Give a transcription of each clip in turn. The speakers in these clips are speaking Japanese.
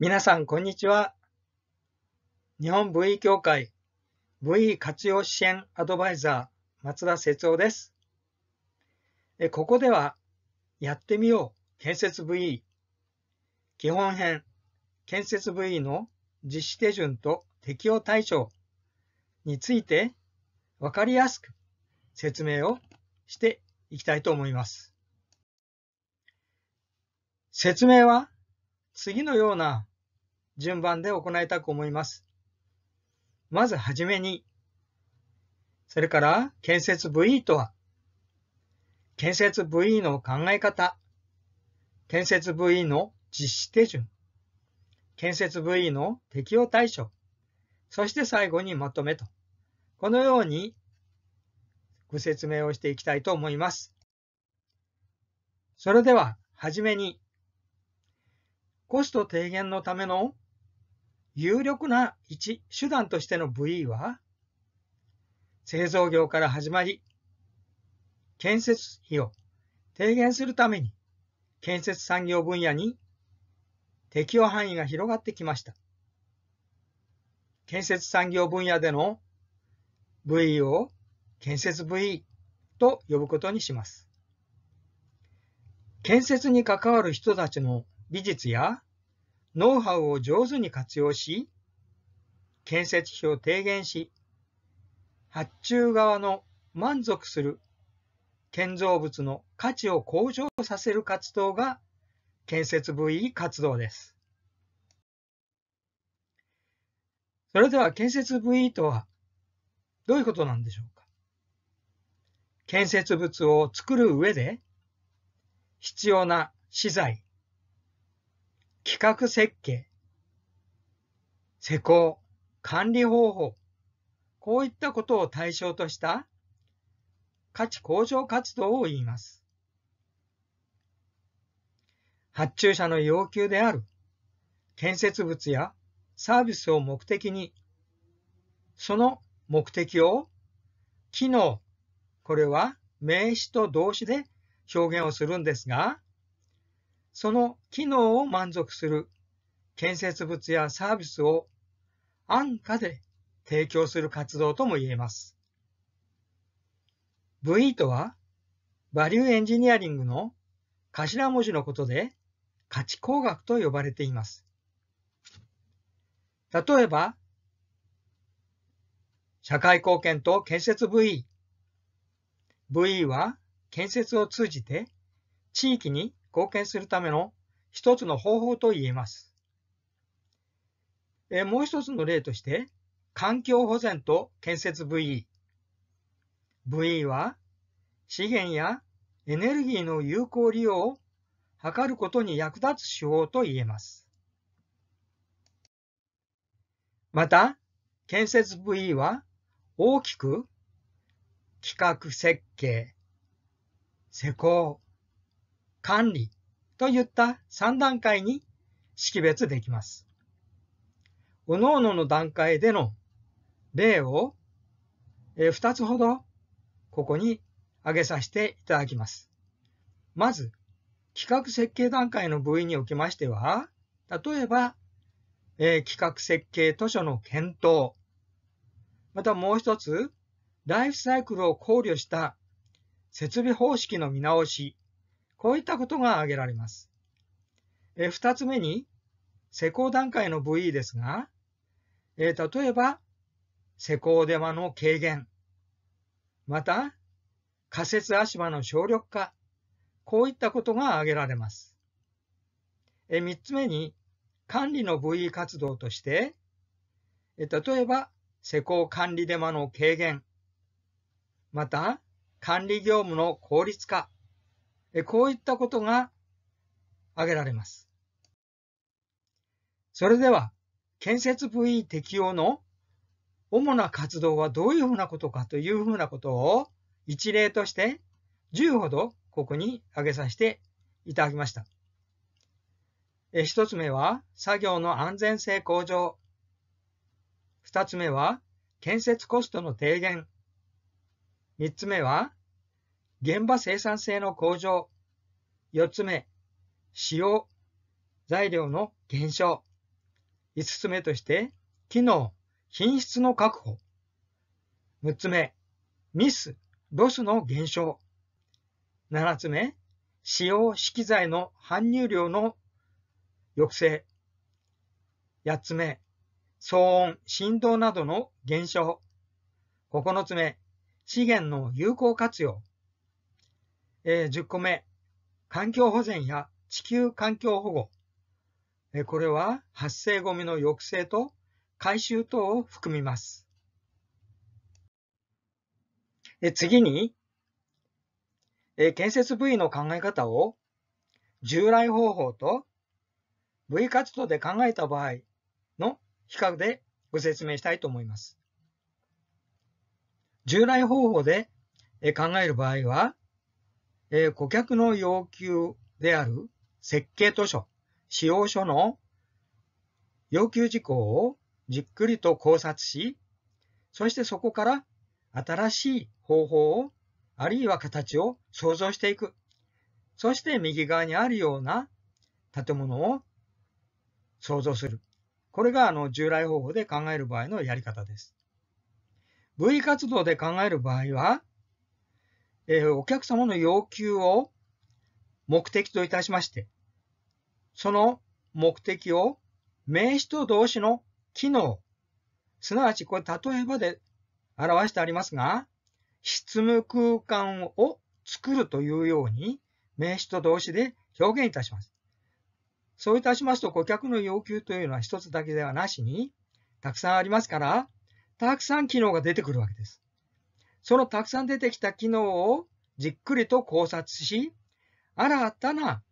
皆さん、こんにちは。日本 VE 協会 VE 活用支援アドバイザー、松田節夫です。ここでは、やってみよう建設 VE 基本編建設 VE の実施手順と適用対象についてわかりやすく説明をしていきたいと思います。説明は次のような順番で行いたく思います。まずはじめに、それから建設 VE とは、建設 VE の考え方、建設 VE の実施手順、建設 VE の適用対象、そして最後にまとめと、このようにご説明をしていきたいと思います。それでは、はじめに、コスト低減のための有力な一手段としての VE は、製造業から始まり、建設費を低減するために、建設産業分野に適用範囲が広がってきました。建設産業分野での VE を建設 VE と呼ぶことにします。建設に関わる人たちの技術やノウハウを上手に活用し、建設費を低減し、発注側の満足する建造物の価値を向上させる活動が建設部位活動です。それでは建設部位とはどういうことなんでしょうか建設物を作る上で必要な資材、企画設計、施工、管理方法、こういったことを対象とした価値向上活動を言います。発注者の要求である建設物やサービスを目的に、その目的を機能、これは名詞と動詞で表現をするんですが、その機能を満足する建設物やサービスを安価で提供する活動とも言えます。VE とは、バリューエンジニアリングの頭文字のことで、価値工学と呼ばれています。例えば、社会貢献と建設 VE。VE は建設を通じて地域に貢献するための一つの方法と言えます。えもう一つの例として、環境保全と建設 VE。VE は資源やエネルギーの有効利用を図ることに役立つ手法と言えます。また、建設 VE は大きく企画設計、施工、管理といった3段階に識別できます。おのおのの段階での例を2つほどここに挙げさせていただきます。まず、企画設計段階の部位におきましては、例えば、え企画設計図書の検討、またもう一つ、ライフサイクルを考慮した設備方式の見直しこういったことが挙げられます。え2つ目に、施工段階の部位ですが、え例えば、施工手間の軽減、また、仮設足場の省力化、こういったことが挙げられます。え3つ目に、管理の部位活動として、え例えば、施工管理手間の軽減、また、管理業務の効率化、こういったことが挙げられます。それでは、建設部位適用の主な活動はどういうふうなことかというふうなことを一例として10ほどここに挙げさせていただきました。一つ目は作業の安全性向上。二つ目は建設コストの低減。三つ目は現場生産性の向上。4つ目、使用、材料の減少。5つ目として、機能、品質の確保。6つ目、ミス、ロスの減少。7つ目、使用資機材の搬入量の抑制。8つ目、騒音、振動などの減少。9つ目、資源の有効活用。えー、10個目、環境保全や地球環境保護。えー、これは発生ごみの抑制と回収等を含みます。えー、次に、えー、建設部位の考え方を従来方法と部位活動で考えた場合の比較でご説明したいと思います。従来方法で考える場合は、えー、顧客の要求である設計図書、使用書の要求事項をじっくりと考察し、そしてそこから新しい方法を、あるいは形を想像していく。そして右側にあるような建物を想像する。これがあの従来方法で考える場合のやり方です。V 活動で考える場合は、えー、お客様の要求を目的といたしまして、その目的を名詞と動詞の機能、すなわちこれ例えばで表してありますが、執務空間を作るというように名詞と動詞で表現いたします。そういたしますと顧客の要求というのは一つだけではなしにたくさんありますから、たくさん機能が出てくるわけです。そのたくさん出てきた機能をじっくりと考察し、新たな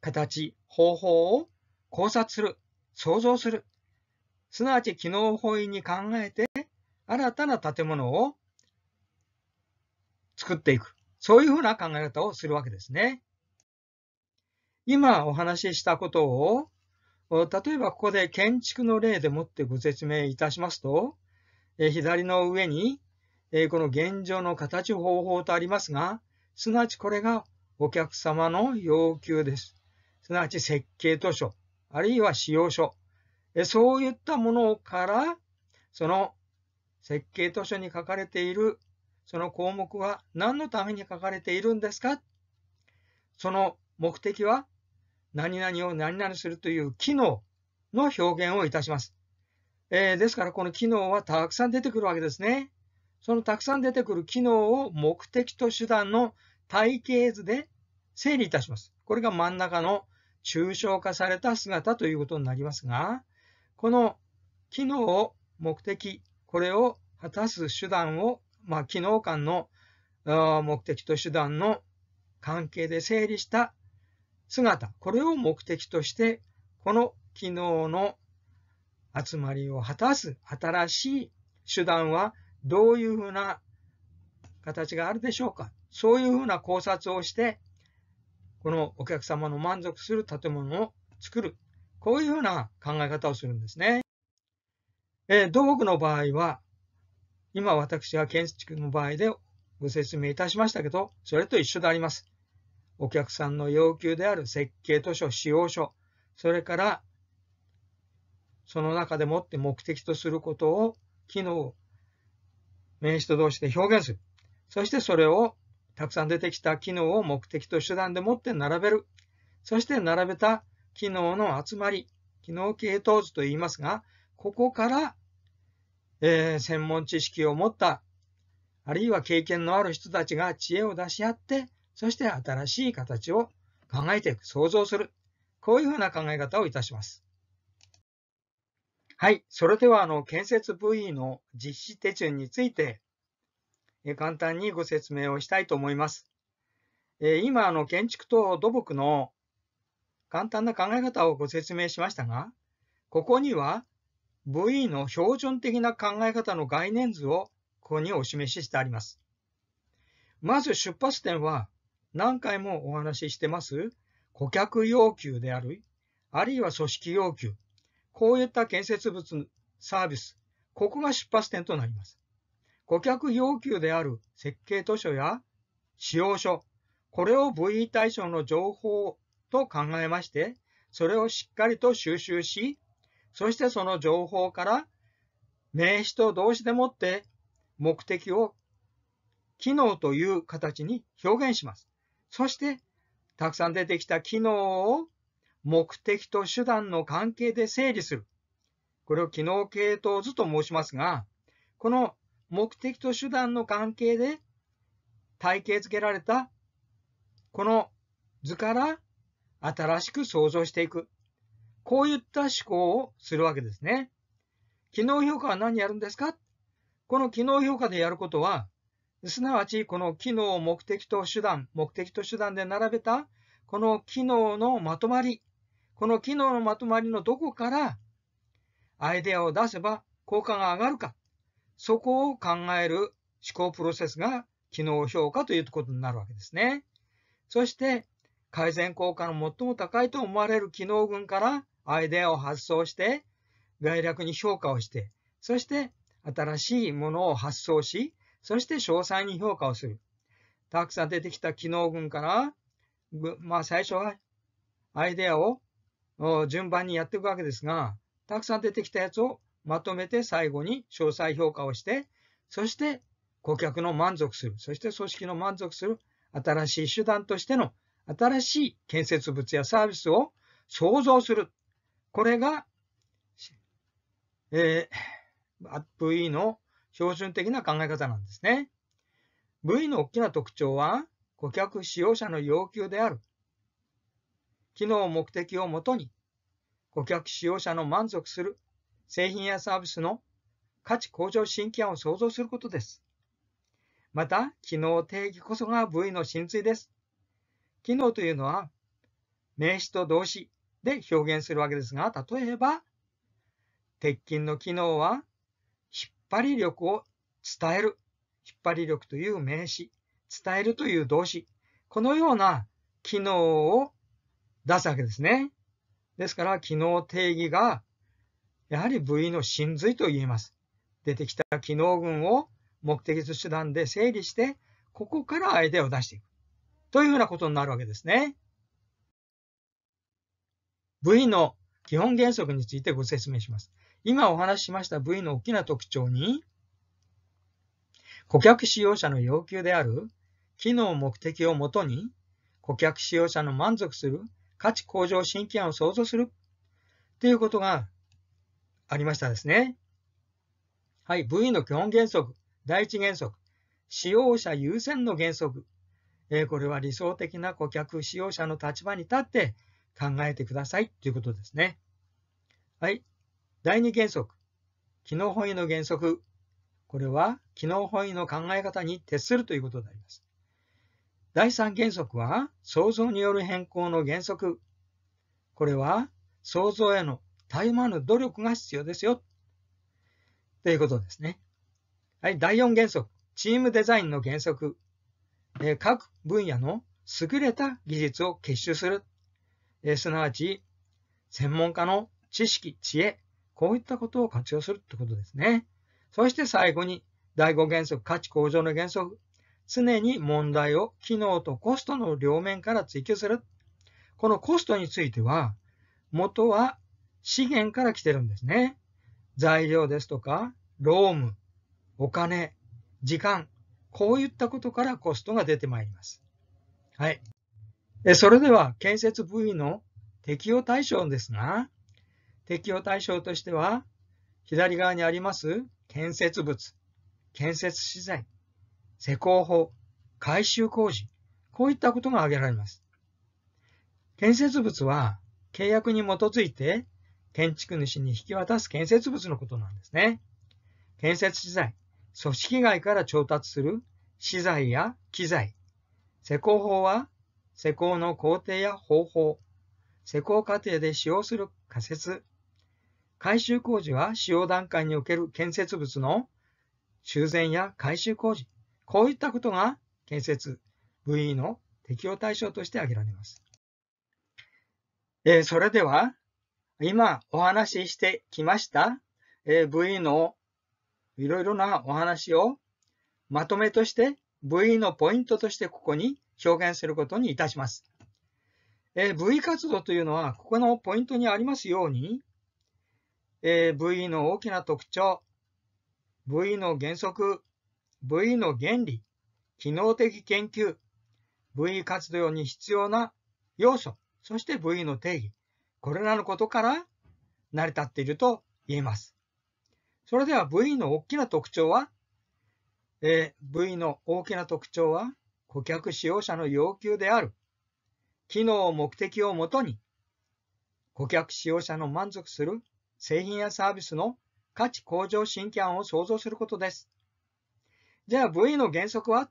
形、方法を考察する、想像する。すなわち機能本位に考えて、新たな建物を作っていく。そういうふうな考え方をするわけですね。今お話ししたことを、例えばここで建築の例でもってご説明いたしますと、左の上にえこの現状の形方法とありますが、すなわちこれがお客様の要求です。すなわち設計図書、あるいは使用書、えそういったものから、その設計図書に書かれている、その項目は何のために書かれているんですかその目的は、何々を何々するという機能の表現をいたします。えー、ですから、この機能はたくさん出てくるわけですね。そのたくさん出てくる機能を目的と手段の体系図で整理いたします。これが真ん中の抽象化された姿ということになりますが、この機能を目的、これを果たす手段を、まあ、機能間の目的と手段の関係で整理した姿、これを目的として、この機能の集まりを果たす新しい手段はどういうふうな形があるでしょうか。そういうふうな考察をして、このお客様の満足する建物を作る。こういうふうな考え方をするんですね。えー、土木の場合は、今私は建築の場合でご説明いたしましたけど、それと一緒であります。お客さんの要求である設計図書、使用書、それからその中でもって目的とすることを、機能、名詞と動詞で表現する。そしてそれをたくさん出てきた機能を目的と手段でもって並べる。そして並べた機能の集まり、機能系統図と言いますが、ここから、えー、専門知識を持った、あるいは経験のある人たちが知恵を出し合って、そして新しい形を考えていく、想像する。こういうふうな考え方をいたします。はい、それではあの建設部位の実施手順について簡単にご説明をしたいと思います。今あの建築と土木の簡単な考え方をご説明しましたが、ここには VE の標準的な考え方の概念図をここにお示ししてあります。まず出発点は何回もお話ししてます顧客要求である、あるいは組織要求、こういった建設物、サービス、ここが出発点となります。顧客要求である設計図書や使用書、これを VE 対象の情報と考えまして、それをしっかりと収集し、そしてその情報から名詞と動詞でもって目的を機能という形に表現します。そして、たくさん出てきた機能を目的と手段の関係で整理する。これを機能系統図と申しますが、この目的と手段の関係で体系づけられたこの図から新しく想像していく。こういった思考をするわけですね。機能評価は何やるんですかこの機能評価でやることは、すなわちこの機能、目的と手段、目的と手段で並べたこの機能のまとまり、この機能のまとまりのどこからアイデアを出せば効果が上がるか、そこを考える思考プロセスが機能評価ということになるわけですね。そして、改善効果の最も高いと思われる機能群からアイデアを発想して、概略に評価をして、そして新しいものを発想し、そして詳細に評価をする。たくさん出てきた機能群から、まあ最初はアイデアを順番にやっていくわけですが、たくさん出てきたやつをまとめて最後に詳細評価をして、そして顧客の満足する、そして組織の満足する新しい手段としての新しい建設物やサービスを創造する。これが、えー、v の標準的な考え方なんですね。v の大きな特徴は、顧客使用者の要求である機能目的をもとに、顧客使用者の満足する製品やサービスの価値向上新規案を創造することです。また、機能定義こそが部位の真髄です。機能というのは、名詞と動詞で表現するわけですが、例えば、鉄筋の機能は、引っ張り力を伝える。引っ張り力という名詞、伝えるという動詞。このような機能を出すわけですね。ですから、機能定義が、やはり部位の真髄と言えます。出てきた機能群を目的と手段で整理して、ここからアイデアを出していく。というふうなことになるわけですね。部位の基本原則についてご説明します。今お話ししました部位の大きな特徴に、顧客使用者の要求である機能目的をもとに、顧客使用者の満足する価値向上新規案を創造するっていうことがありましたですね。はい、V の基本原則、第一原則、使用者優先の原則。えー、これは理想的な顧客、使用者の立場に立って考えてくださいということですね。はい、第二原則、機能本位の原則。これは機能本位の考え方に徹するということであります。第三原則は創造による変更の原則。これは創造への絶え間ぬ努力が必要ですよ。ということですね。はい、第四原則、チームデザインの原則。え各分野の優れた技術を結集する。えすなわち、専門家の知識、知恵、こういったことを活用するってことですね。そして最後に、第5原則、価値向上の原則。常に問題を機能とコストの両面から追求する。このコストについては、元は資源から来てるんですね。材料ですとか、労務、お金、時間、こういったことからコストが出てまいります。はい。それでは建設部位の適用対象ですが、適用対象としては、左側にあります建設物、建設資材、施工法、改修工事、こういったことが挙げられます。建設物は契約に基づいて建築主に引き渡す建設物のことなんですね。建設資材、組織外から調達する資材や機材。施工法は施工の工程や方法、施工過程で使用する仮設。改修工事は使用段階における建設物の修繕や改修工事。こういったことが建設 VE の適用対象として挙げられます。えー、それでは、今お話ししてきました、えー、VE のいろいろなお話をまとめとして VE のポイントとしてここに表現することにいたします。えー、VE 活動というのは、ここのポイントにありますように、えー、VE の大きな特徴、VE の原則、V の原理、機能的研究、V 活動に必要な要素、そして V の定義、これらのことから成り立っていると言えます。それでは V の大きな特徴は、えー、V の大きな特徴は、顧客使用者の要求である、機能目的をもとに、顧客使用者の満足する製品やサービスの価値向上新規案を創造することです。じゃあ V の原則は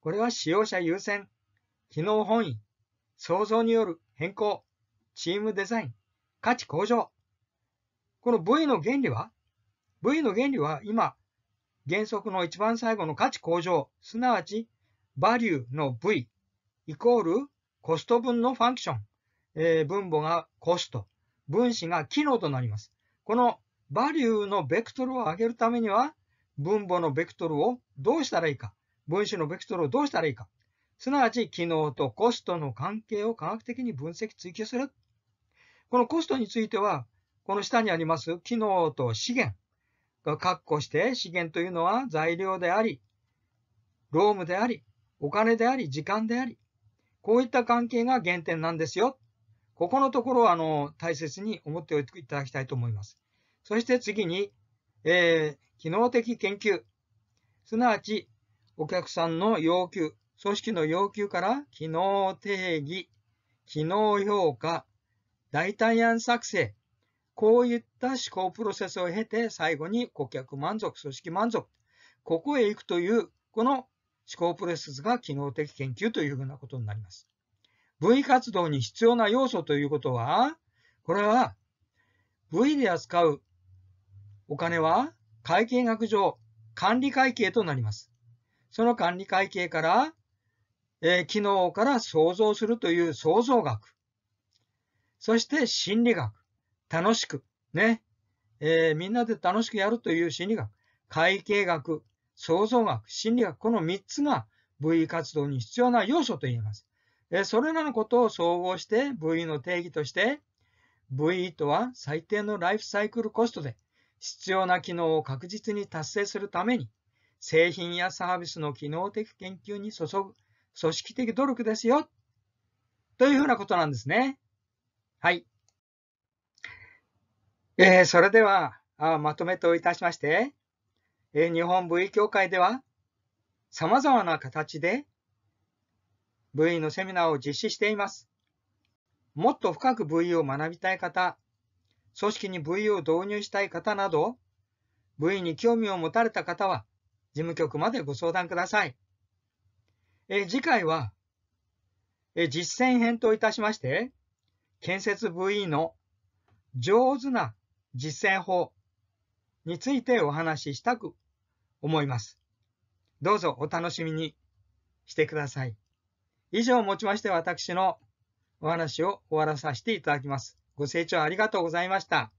これは使用者優先、機能本位、創造による変更、チームデザイン、価値向上。この V の原理は ?V の原理は今、原則の一番最後の価値向上、すなわち、バリューの V イコールコスト分のファンクション、えー、分母がコスト、分子が機能となります。このバリューのベクトルを上げるためには、分母のベクトルをどうしたらいいか、分子のベクトルをどうしたらいいか、すなわち機能とコストの関係を科学的に分析、追求する。このコストについては、この下にあります機能と資源が確保して資源というのは材料であり、労務であり、お金であり、時間であり、こういった関係が原点なんですよ。ここのところは、あの大切に思っておいていただきたいと思います。そして次に、えー、機能的研究、すなわちお客さんの要求、組織の要求から機能定義、機能評価、代替案作成、こういった思考プロセスを経て最後に顧客満足、組織満足、ここへ行くという、この思考プロセスが機能的研究というふうなことになります。部位活動に必要な要素ということは、これは V で扱うお金は会計学上管理会計となります。その管理会計から、えー、機能から想像するという想像学。そして心理学。楽しく。ね。えー、みんなで楽しくやるという心理学。会計学、想像学、心理学。この3つが v 位活動に必要な要素と言えます。えー、それらのことを総合して v 位の定義として、VE とは最低のライフサイクルコストで必要な機能を確実に達成するために、製品やサービスの機能的研究に注ぐ組織的努力ですよ。というふうなことなんですね。はい。えー、それではあ、まとめといたしまして、えー、日本部位協会では、様々な形で部位のセミナーを実施しています。もっと深く部位を学びたい方、組織に V を導入したい方など、V に興味を持たれた方は、事務局までご相談ください。え次回はえ、実践編といたしまして、建設 VE の上手な実践法についてお話ししたく思います。どうぞお楽しみにしてください。以上をもちまして私のお話を終わらさせていただきます。ご清聴ありがとうございました。